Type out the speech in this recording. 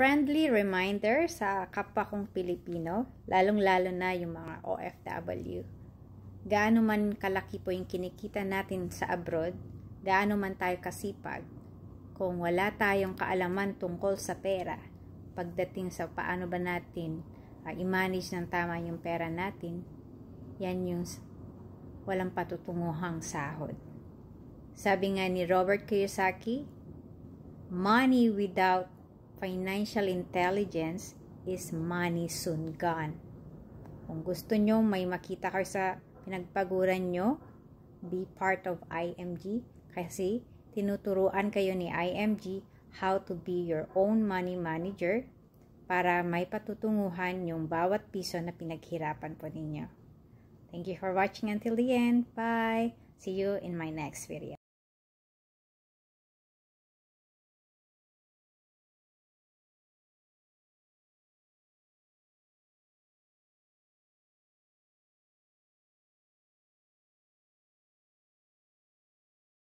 friendly reminder sa kapwa kong Pilipino, lalong-lalo na yung mga OFW. Gaano man kalaki po yung kinikita natin sa abroad, gaano man tayo kasipag, kung wala tayong kaalaman tungkol sa pera, pagdating sa paano ba natin uh, i-manage ng tama yung pera natin, yan yung walang patutunguhang sahod. Sabi nga ni Robert Kiyosaki, money without financial intelligence is money soon gone. Kung gusto nyo may makita kayo sa pinagpaguran nyo, be part of IMG kasi tinuturuan kayo ni IMG how to be your own money manager para may patutunguhan yung bawat piso na pinaghirapan po ninyo. Thank you for watching until the end. Bye! See you in my next video.